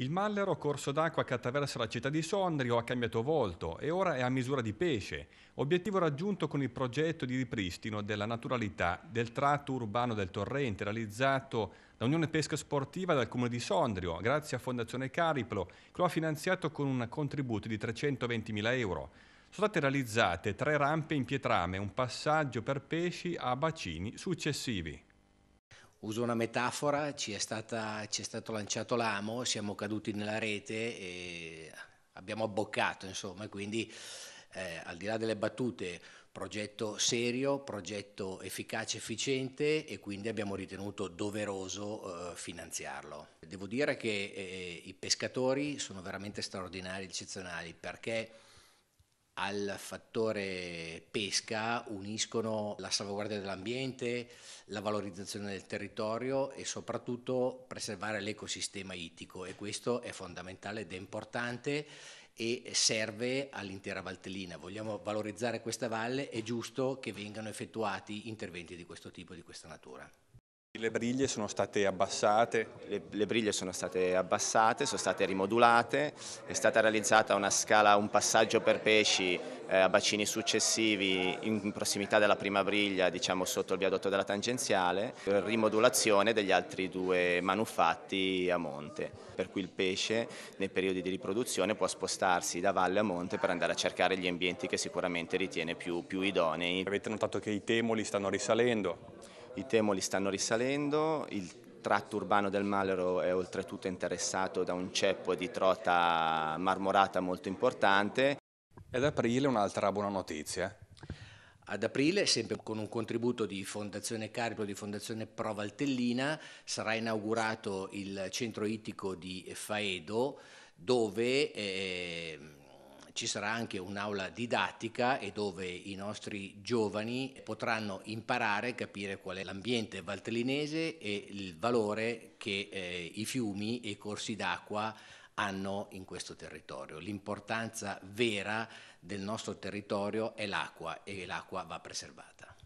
Il mallero corso d'acqua che attraversa la città di Sondrio ha cambiato volto e ora è a misura di pesce, obiettivo raggiunto con il progetto di ripristino della naturalità del tratto urbano del torrente realizzato da Unione Pesca Sportiva dal Comune di Sondrio, grazie a Fondazione Cariplo, che lo ha finanziato con un contributo di 320.000 euro. Sono state realizzate tre rampe in pietrame, un passaggio per pesci a bacini successivi. Uso una metafora, ci è, stata, ci è stato lanciato l'amo, siamo caduti nella rete e abbiamo abboccato, insomma, quindi eh, al di là delle battute, progetto serio, progetto efficace, efficiente e quindi abbiamo ritenuto doveroso eh, finanziarlo. Devo dire che eh, i pescatori sono veramente straordinari, eccezionali, perché al fattore pesca uniscono la salvaguardia dell'ambiente, la valorizzazione del territorio e soprattutto preservare l'ecosistema ittico e questo è fondamentale ed è importante e serve all'intera Valtellina. Vogliamo valorizzare questa valle, è giusto che vengano effettuati interventi di questo tipo e di questa natura. Le briglie sono state abbassate? Le, le, briglie sono state abbassate, sono state rimodulate, è stata realizzata una scala, un passaggio per pesci eh, a bacini successivi in prossimità della prima briglia, diciamo sotto il viadotto della tangenziale, rimodulazione degli altri due manufatti a monte, per cui il pesce nei periodi di riproduzione può spostarsi da valle a monte per andare a cercare gli ambienti che sicuramente ritiene più, più idonei. Avete notato che i temoli stanno risalendo? i temoli stanno risalendo, il tratto urbano del Malero è oltretutto interessato da un ceppo di trota marmorata molto importante. Ed aprile un'altra buona notizia. Ad aprile, sempre con un contributo di Fondazione Carico e di Fondazione Pro Valtellina, sarà inaugurato il centro ittico di Faedo dove eh, ci sarà anche un'aula didattica e dove i nostri giovani potranno imparare e capire qual è l'ambiente valtellinese e il valore che eh, i fiumi e i corsi d'acqua hanno in questo territorio. L'importanza vera del nostro territorio è l'acqua e l'acqua va preservata.